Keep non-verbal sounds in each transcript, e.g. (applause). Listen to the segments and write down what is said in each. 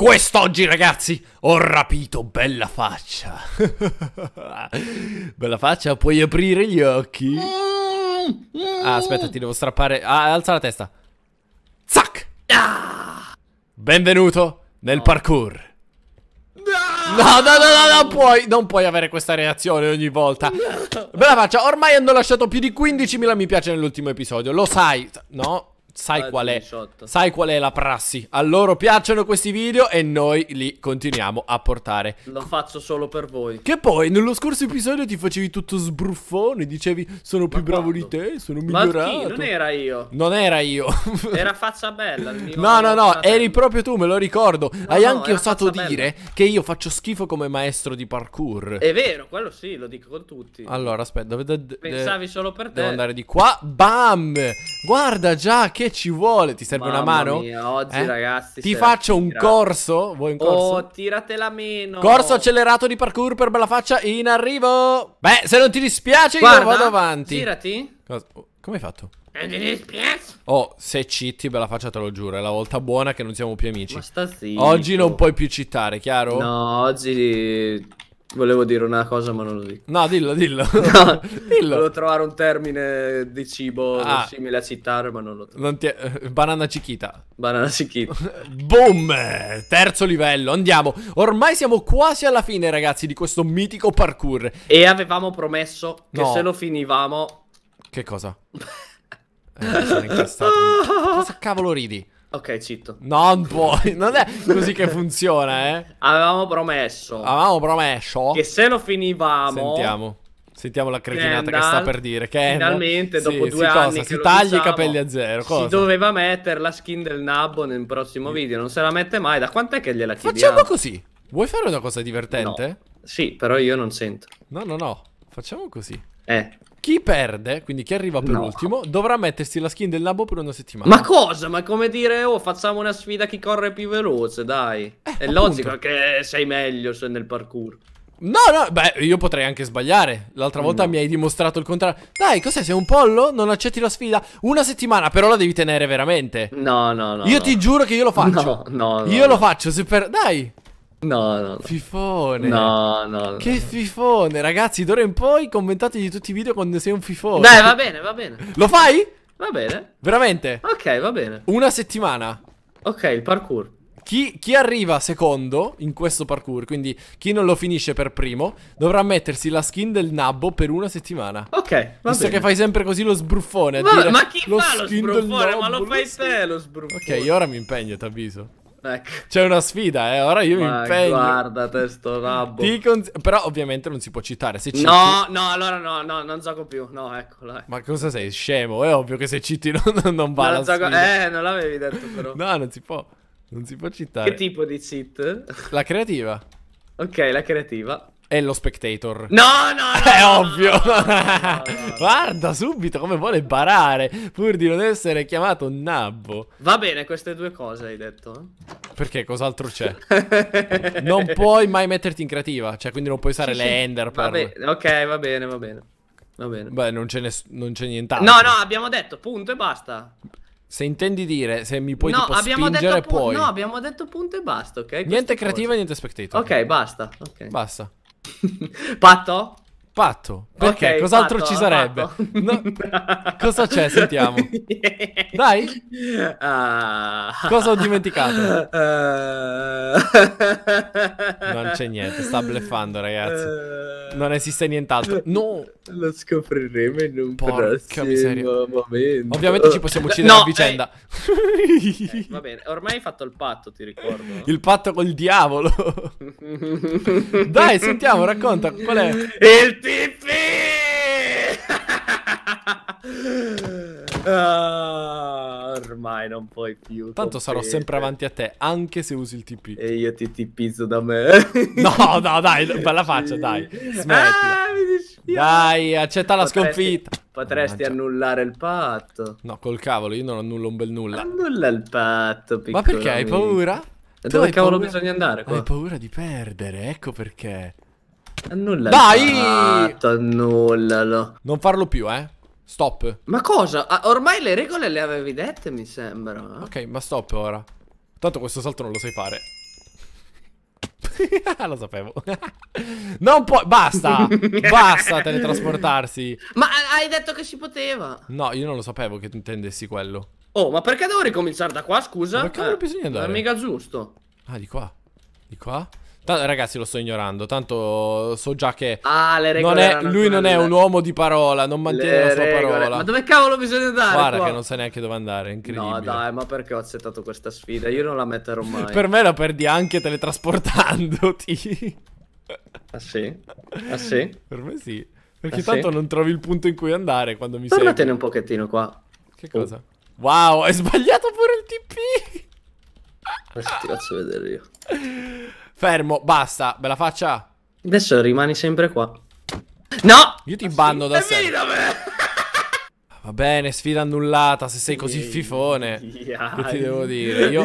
Quest'oggi ragazzi ho rapito Bella Faccia. bella Faccia, puoi aprire gli occhi? Mm, ah, mm. aspetta, ti devo strappare. Ah, alza la testa. Zac! Ah! Benvenuto nel parkour. No, no, no, no, non puoi, non puoi avere questa reazione ogni volta. Bella faccia, ormai hanno lasciato più di 15.000 mi piace nell'ultimo episodio, lo sai. No, sai qual è. Sai qual è la prassi. A loro piacciono questi video e noi li continuiamo a portare. Lo faccio solo per voi. Che poi nello scorso episodio ti facevi tutto sbruffone, dicevi sono Ma più quando? bravo di te, sono migliorato. Ma chi? Non era io. Non era io. era (laughs) faccia bella. No, no, no, eri proprio tu, me lo ricordo. No, Hai no, anche osato dire bella. che io faccio schifo come maestro di parkour. È vero, quello sì, lo dico con tutti. Allora, aspetta, pensavi solo per te. Devo andare di qua. Bam! Guarda già che ci vuole. Ti serve Mamma una mano? Mia, oggi, eh? ragazzi. Ti faccio un tirare. corso? Vuoi un corso? Oh, tiratela meno. Corso accelerato di parkour per bella faccia in arrivo. Beh, se non ti dispiace, Guarda, io vado avanti. Girati. Cosa? Oh, come hai fatto? Oh, se citti, bella faccia, te lo giuro. È la volta buona che non siamo più amici. Ma sta Oggi non puoi più citare, chiaro? No, oggi. Volevo dire una cosa, ma non lo dico. No, dillo, dillo. (laughs) No, (laughs) dillo. Volevo trovare un termine di cibo ah. simile a citare, ma non lo trovo. Non ti... Eh, banana cichita. Banana cichita. (laughs) Boom! Terzo livello, andiamo. Ormai siamo quasi alla fine, ragazzi, di questo mitico parkour. E avevamo promesso che no. se lo finivamo... Che cosa? eh, sono incastrato. Cosa cavolo ridi? Ok, citto. Non puoi. Non è così che funziona, eh. Avevamo promesso. Avevamo promesso. Che se lo finivamo. Sentiamo. Sentiamo la cretinata che sta per dire. Che finalmente, dopo sì, due si anni, si taglia i diciamo, capelli a zero. Cosa? Si doveva mettere la skin del nabbo nel prossimo video. Non se la mette mai. Da quant'è che gliela chiediamo? Facciamo così. Vuoi fare una cosa divertente? No. Sì, però io non sento. No, no, no. Facciamo così. Eh. Chi perde, quindi chi arriva per no. ultimo, dovrà mettersi la skin del labo per una settimana. Ma cosa? Ma come dire, oh, facciamo una sfida chi corre più veloce, dai. Eh, È appunto. logico che sei meglio se nel parkour. No, no, beh, io potrei anche sbagliare. L'altra volta no. Mm. mi hai dimostrato il contrario. Dai, cos'è? Sei un pollo? Non accetti la sfida? Una settimana, però la devi tenere veramente. No, no, no. Io no. ti giuro che io lo faccio. (laughs) No, no. Io lo faccio, se per... Dai. No, no, no. Fifone. No, no, no. Che fifone, ragazzi, d'ora in poi commentategli tutti i video quando sei un fifone. Beh, va bene, va bene. Lo fai? Va bene. Veramente? Ok, va bene. Una settimana. Ok, il parkour. Chi, chi, arriva secondo in questo parkour, quindi chi non lo finisce per primo, dovrà mettersi la skin del nabbo per una settimana. Ok, va Visto bene. che fai sempre così lo sbruffone. Ma, dire, ma chi lo fa lo sbruffone? Ma lo fai te lo sbruffone. Ok, io ora mi impegno, ti avviso. Ecco. C'è una sfida, eh. Ora io Ma mi impegno. Guarda, testo rabbo. Con... Però ovviamente non si può citare. Se citi... No, no, allora no, no, non gioco più. No, eccola. Ecco. Ma cosa sei? Scemo? È ovvio che se citi non, non va. Non gioco... Eh, non l'avevi detto, però. no, non si può. Non si può citare. Che tipo di cheat? La creativa. ok, la creativa. È lo spectator. No, no, no (laughs) È no, ovvio. No, (laughs) Guarda subito come vuole barare pur di non essere chiamato nabbo. Va bene, queste due cose hai detto. Perché cos'altro c'è? (laughs) non puoi mai metterti in creativa, cioè quindi non puoi usare sì, le sì. ender per... Vabbè, ok, va bene, va bene. Va bene. Beh, non c'è, non c'è nient'altro. No, no, abbiamo detto, punto e basta. Se intendi dire, se mi puoi no, tipo spingere, poi. No, abbiamo detto punto e basta, ok? niente creativa, cosa. niente spectator. Ok, basta. Okay. Basta. Pato Patto. Perché? Okay, Cos'altro ci sarebbe? No, (laughs) cosa c'è? Sentiamo. Dai. Uh... Cosa ho dimenticato? Uh... non c'è niente, sta bleffando ragazzi. Uh... Non esiste nient'altro. No. Lo scopriremo in un Porca prossimo momento. Ovviamente ci possiamo uccidere no, a vicenda. Eh. (laughs) eh, va bene, ormai hai fatto il patto, ti ricordo. Il patto col diavolo. (laughs) Dai, sentiamo, racconta. Qual è? Il Pippi! (laughs) ah, ormai non puoi più. Tanto competere. sarò sempre avanti a te, anche se usi il TP. E io ti tipizzo da me. (laughs) no, no, dai, bella faccia, (laughs) dai. Ah, smettila. Ah, dai, accetta la sconfitta. Potresti Mannaggia. annullare il patto. No, col cavolo, io non annullo un bel nulla. Annulla il patto, piccolo Ma perché hai paura? dove cavolo paura... bisogna andare qua? Hai paura di perdere, ecco perché. Annulla. Dai! Fatto, annullalo. Non farlo più, eh. Stop. Ma cosa? Ah, ormai le regole le avevi dette, mi sembra. Eh. Ok, ma stop ora. Tanto questo salto non lo sai fare. (laughs) lo sapevo. (laughs) non puoi. Basta. (laughs) basta teletrasportarsi. Ma hai detto che si poteva. No, io non lo sapevo che tu intendessi quello. Oh, ma perché devo ricominciare da qua, scusa? Ma perché eh, bisogna andare? Non è mica giusto. Ah, di qua. Di qua? T ragazzi, lo sto ignorando. Tanto so già che. Ah, le regole. Non è, lui non è un uomo di parola, non mantiene le la sua regole. parola. Ma dove cavolo bisogna andare? Guarda, qua? che non sa neanche dove andare. È incredibile. No, dai, ma perché ho accettato questa sfida? Io non la metterò mai. per me la perdi anche teletrasportandoti. ah, sì? Ah, sì? Per me sì. Perché ah, tanto sì? non trovi il punto in cui andare quando mi Tornatene segui. un pochettino qua. Che cosa? Oh. Wow, hai sbagliato pure il TP! Adesso ti faccio vedere io. Fermo, basta, bella faccia. Adesso rimani sempre qua. No! Io ti banno da sempre. Ah, va bene, sfida annullata, se sei così fifone. Yeah. Che ti devo dire? Io...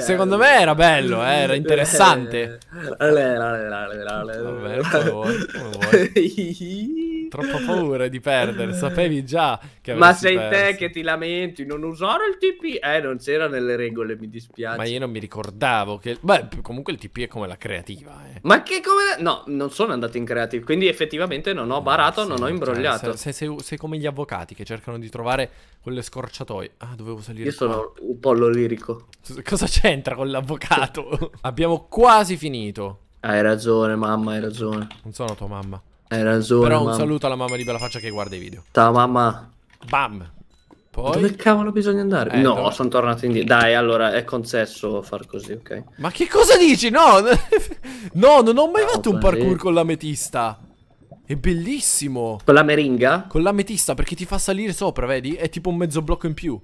Secondo me era bello, eh, era interessante. Eh, Vabbè, come vuoi, come vuoi. (laughs) troppa paura di perdere, eh. sapevi già che Ma sei perso. te che ti lamenti, non usare il TP? Eh, non c'era nelle regole, mi dispiace. Ma io non mi ricordavo che... Beh, comunque il TP è come la creativa, eh. Ma che come... No, non sono andato in creative, quindi effettivamente non ho barato, sì, non ho cioè, imbrogliato. Cioè, sei, sei, sei, come gli avvocati che cercano di trovare quelle scorciatoie. Ah, dovevo salire Io qua. sono un pollo lirico. Cosa c'entra con l'avvocato? Abbiamo quasi finito. Hai ragione, mamma, hai ragione. Non sono tua mamma. Hai ragione. Però un mamma. saluto alla mamma di Bella Faccia che guarda i video. Ciao mamma. Bam. Poi... Dove cavolo bisogna andare? Eh, no, dove... sono tornato indietro. Dai, allora è concesso far così, ok? Ma che cosa dici? No, (laughs) no non ho mai no, fatto un parkour con l'ametista. È bellissimo. Con la meringa? Con l'ametista perché ti fa salire sopra, vedi? È tipo un mezzo blocco in più.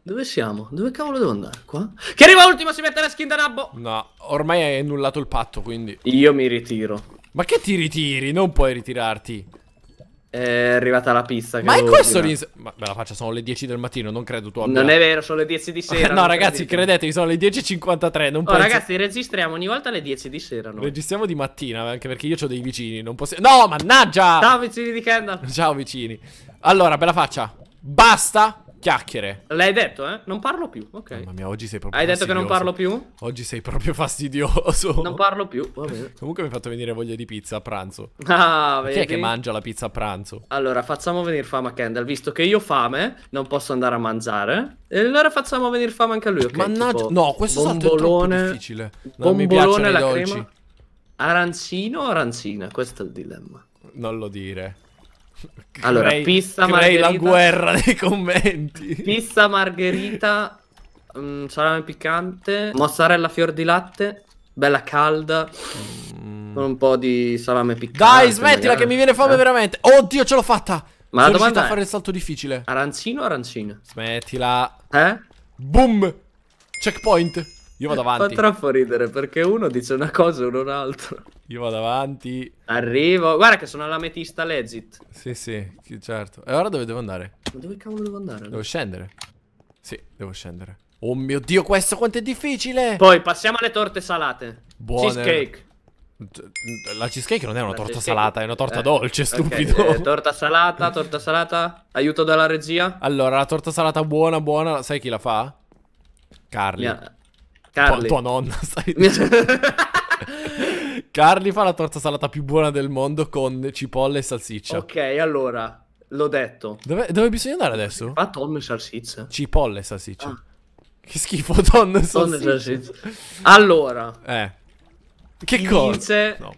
Dove siamo? Dove cavolo devo andare? Qua? Che arriva ultimo, si mette la skin da rabbo! No, ormai hai annullato il patto, quindi... Io mi ritiro. Ma che ti ritiri? Non puoi ritirarti. È arrivata la pizza. Ma è questo l'ins... Ma me la faccia, sono le 10 del mattino, non credo tu abbia... Non è vero, sono le 10 di sera. (laughs) no, ragazzi, credetemi, sono le 10.53, non oh, penso... ragazzi, registriamo ogni volta alle 10 di sera, no? Registriamo di mattina, anche perché io ho dei vicini, non posso... No, mannaggia! Ciao vicini di Kendall! Ciao vicini. Allora, bella faccia, basta Chiacchiere. L'hai detto, eh? Non parlo più, ok. Mamma mia, oggi sei proprio Hai detto che non parlo più? Oggi sei proprio fastidioso. Non parlo più, va bene. Comunque mi hai fatto venire voglia di pizza a pranzo. Ah, vedi? Chi è che mangia la pizza a pranzo? Allora, facciamo venire fame a Kendall, visto che io ho fame, non posso andare a mangiare. E allora facciamo venire fame anche a lui, ok? Mannaggia, tipo, no, questo salto è troppo difficile. Non mi piacciono i dolci. Crema. Arancino o arancina? Questo è il dilemma. Non lo dire. Allora, crei, pizza crei margherita. la guerra nei commenti. Pizza margherita, mm, salame piccante, mozzarella fior di latte, bella calda. Mm. Con un po' di salame piccante. Dai, smettila magari. che mi viene fame eh. veramente. Oddio, ce l'ho fatta. Ma Sono la domanda è... a fare il salto difficile. Arancino o arancino? Smettila. Eh? Boom. Checkpoint. Io vado avanti. Fa troppo ridere perché uno dice una cosa e uno un'altra. Io vado avanti. Arrivo. Guarda che sono all'ametista legit. Sì, sì, certo. E ora dove devo andare? Ma Dove cavolo devo andare? Devo scendere. Sì, devo scendere. Oh mio Dio, questo quanto è difficile! Poi passiamo alle torte salate. Buone. Cheesecake. La cheesecake non è una La torta salata, è una torta eh. dolce, stupido. Okay. Eh, torta salata, torta salata. Aiuto dalla regia. Allora, la torta salata buona, buona, sai chi la fa? Carli. Yeah. Carli. Tua, tua nonna, stai (laughs) (laughs) Carli fa la torta salata più buona del mondo con cipolle e salsiccia. Ok, allora, l'ho detto. Dove, dove bisogna andare adesso? Fa ah, tonno e salsiccia. Cipolle e salsiccia. Ah. Che schifo, (laughs) tonno e salsiccia. salsiccia. Allora. Eh. Che chi cosa? Vince, no.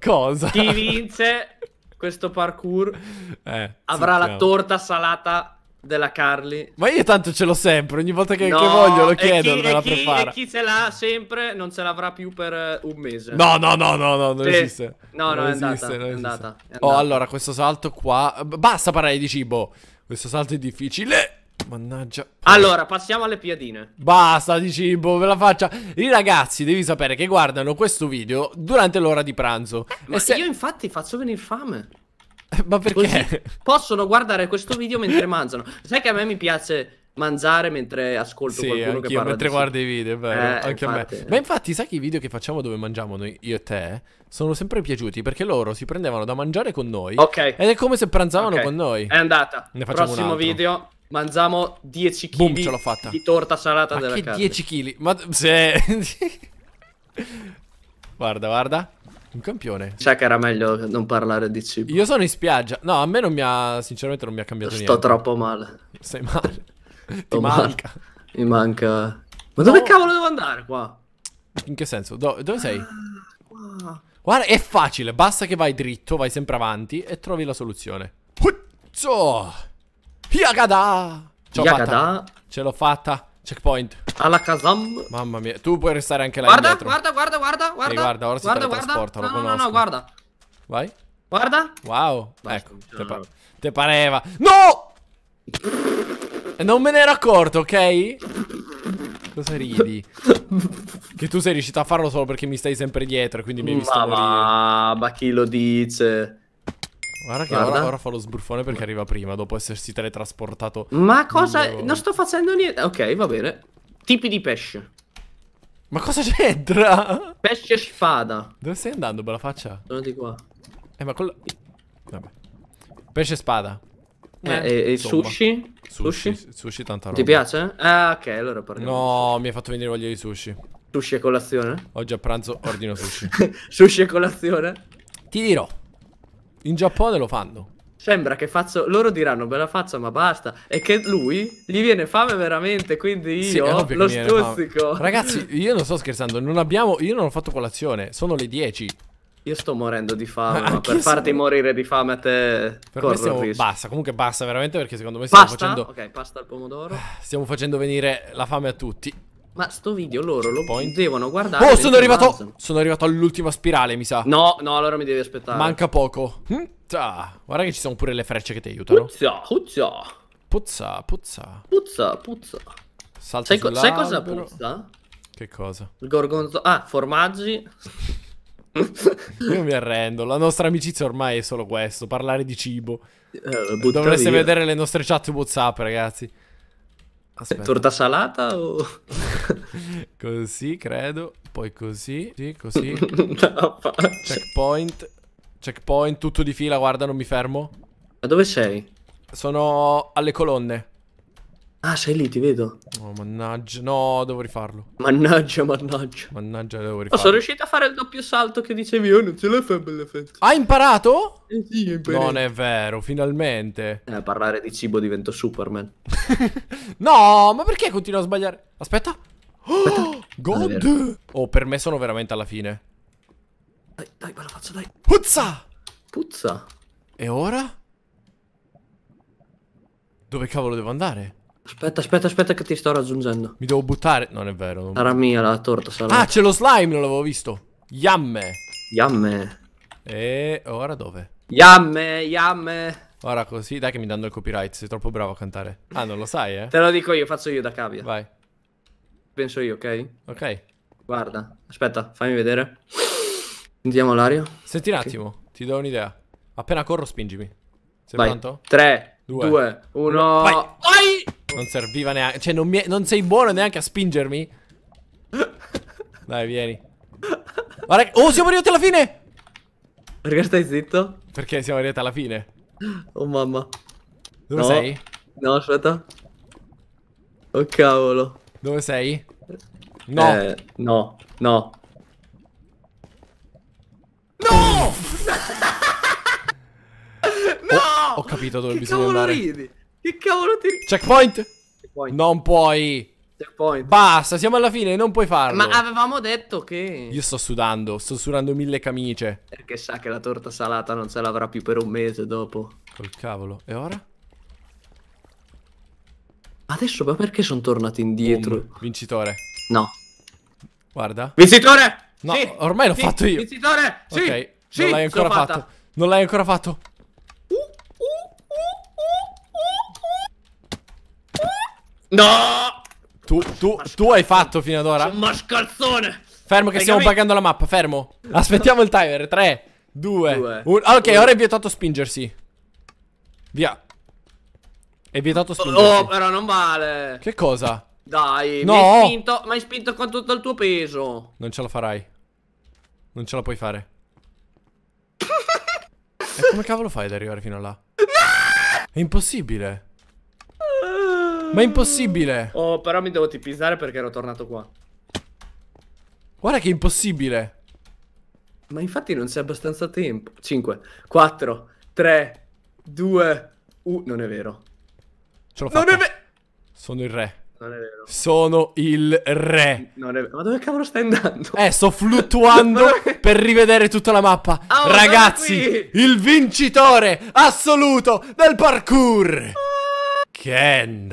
Cosa? Chi vince questo parkour eh, avrà sentiamo. la torta salata della Carly. Ma io tanto ce l'ho sempre, ogni volta che, no, che voglio lo chiedo, chi, me la chi, prepara. E chi ce l'ha sempre non ce l'avrà più per eh, un mese. No, no, no, no, no non sì. esiste. No, no, non è, esiste, andata, non è, andata, è, oh, andata, Oh, allora, questo salto qua... Basta parlare di cibo! Questo salto è difficile... Mannaggia. Allora, passiamo alle piadine. Basta di cibo, ve la faccia. I ragazzi, devi sapere che guardano questo video durante l'ora di pranzo. Eh, ma se... io infatti faccio venire fame. (laughs) Ma perché? Così possono guardare questo video mentre mangiano. Sai che a me mi piace mangiare mentre ascolto sì, qualcuno che parla mentre guardo i video, vero, eh, anche infatti, a me. Ma infatti, sai che i video che facciamo dove mangiamo noi, io e te, sono sempre piaciuti perché loro si prendevano da mangiare con noi Ok. ed è come se pranzavano okay. con noi. È andata. Ne facciamo Prossimo video. Mangiamo 10 kg di torta salata Ma della che carne. 10 kg? Ma se (laughs) Guarda, guarda. Un campione. Sai cioè che era meglio non parlare di cibo. Io sono in spiaggia. No, a me non mi ha, sinceramente non mi ha cambiato Sto niente. Sto troppo male. Sei male. Ti manca. Mi manca. Ma dove no. cavolo devo andare qua? In che senso? Do dove sei? Ah, Guarda, è facile. Basta che vai dritto, vai sempre avanti e trovi la soluzione. Huzzo! Yagada! Ce l'ho fatta. Ce l'ho fatta. Checkpoint. Alla Kazam. Mamma mia, tu puoi restare anche là guarda, indietro. Guarda, guarda, guarda, guarda. Ehi, guarda, ora guarda, si guarda. No, no, no, no, guarda. Vai. Guarda. Wow. Basta, ecco, te, pa te, pareva. No! non me ne ero accorto, ok? Cosa ridi? che tu sei riuscito a farlo solo perché mi stai sempre dietro, quindi mi hai visto ma morire. Ah, ma chi lo dice? Guarda che Guarda. Ora, ora, fa lo sbruffone perché arriva prima, dopo essersi teletrasportato. Ma cosa? Lungo. Non sto facendo niente. Ok, va bene. Tipi di pesce. Ma cosa c'entra? Pesce spada. Dove stai andando, bella faccia? Sono di qua. Eh, ma quello... Vabbè. Pesce spada. Eh, eh, e, e sushi? sushi? Sushi? Sushi tanta roba. Ti piace? Ah, ok, allora parliamo. No, mi hai fatto venire voglia di sushi. Sushi e colazione? Oggi a pranzo ordino sushi. (laughs) sushi e colazione? Ti dirò. In Giappone lo fanno. Sembra che faccio... loro diranno bella faccia ma basta E che lui gli viene fame veramente Quindi io sì, lo stuzzico Ragazzi io non sto scherzando non abbiamo... Io non ho fatto colazione Sono le 10 Io sto morendo di fame (laughs) ma ah, Per farti morire di fame a te Per me stiamo... Basta comunque basta veramente Perché secondo me stiamo pasta? facendo Ok pasta al pomodoro Stiamo facendo venire la fame a tutti ma sto video loro lo Point. devono guardare. Oh, sono arrivato. Sono arrivato all'ultima spirale, mi sa. No, no, allora mi devi aspettare. Manca poco. Hm? Guarda che ci sono pure le frecce che ti aiutano. Puzza, puzza. Puzza, puzza. Puzza, puzza. Salta sai, co sai cosa puzza? Che cosa? Il gorgonzo. Ah, formaggi. (laughs) Io mi arrendo. La nostra amicizia ormai è solo questo: parlare di cibo. Eh, Dovreste via. vedere le nostre chat WhatsApp, ragazzi. Aspetta. Torta salata o... (laughs) così, credo. Poi così, sì, così. (laughs) Checkpoint. Checkpoint, tutto di fila, guarda, non mi fermo. Ma dove sei? Sono alle colonne. Ah, sei lì, ti vedo. Oh, mannaggia. No, devo rifarlo. Mannaggia, mannaggia. Mannaggia, devo oh, rifarlo. Oh, sono riuscito a fare il doppio salto che dicevi. Oh, non ce la fa bella fetta. Hai imparato? Eh sì, ho imparato. Non è vero, finalmente. Eh, parlare di cibo divento Superman. (laughs) no, ma perché continuo a sbagliare? Aspetta. Aspetta. Oh, (gasps) God. Oh, per me sono veramente alla fine. Dai, dai, me la faccio, dai. Puzza! Puzza. E ora? Dove cavolo devo andare? Aspetta, aspetta, aspetta che ti sto raggiungendo. Mi devo buttare. Non è vero. Non... Sarà mia la torta, sarà. Ah, c'è lo slime, non l'avevo visto. Yamme. Yamme. E ora dove? Yamme, yamme. Ora così, dai che mi danno il copyright, sei troppo bravo a cantare. Ah, non lo sai, eh? Te lo dico io, faccio io da cavia. Vai. Penso io, ok? Ok. Guarda, aspetta, fammi vedere. Sentiamo l'aria. Senti un attimo, okay. ti do un'idea. Appena corro spingimi. Sei Vai. pronto? 3, Due, Due uno. Vai. Vai. Non serviva neanche. Cioè, non, mi... non sei buono neanche a spingermi. (laughs) Dai, vieni. Guarda... Oh, siamo arrivati alla fine. Perché stai zitto? Perché siamo arrivati alla fine. Oh, mamma. Dove no. sei? No, aspetta. Oh, cavolo. Dove sei? No. Eh, no, no. Ho capito dove che bisogna andare. Ridi? Che cavolo ti ridi? Checkpoint? Checkpoint. Non puoi. Checkpoint. Basta, siamo alla fine, non puoi farlo. Ma avevamo detto che... Io sto sudando, sto sudando mille camicie. Perché sa che la torta salata non ce l'avrà più per un mese dopo. Col cavolo. E ora? Adesso ma perché sono tornato indietro? Boom. Vincitore. No. Guarda. Vincitore! No, sì, ormai l'ho sì, fatto io. Vincitore! Sì, ok, sì, non l'hai ancora fatto. Non l'hai ancora fatto. No! Tu, tu, tu hai fatto fino ad ora? Un mascalzone! Fermo che hai stiamo capito? pagando la mappa, fermo. Aspettiamo il timer. 3, 2, 1. Ok, Due. ora è vietato spingersi. Via. È vietato oh, oh, spingersi. Oh, però non vale. Che cosa? Dai, no. mi hai spinto, mi hai spinto con tutto il tuo peso. Non ce la farai. Non ce la puoi fare. (laughs) e come cavolo fai ad arrivare fino a là? No! È impossibile. Ma è impossibile! Oh, però mi devo tipizzare perché ero tornato qua. Guarda che è impossibile! Ma infatti non c'è abbastanza tempo. 5, 4, 3, 2, 1. Non è vero. Ce l'ho fatta. Non è vero! Sono il re. Non è vero. Sono il re. Non è vero. Ma dove cavolo stai andando? Eh, sto fluttuando (laughs) per rivedere tutta la mappa. Oh, Ragazzi, il vincitore assoluto del parkour. Oh. again.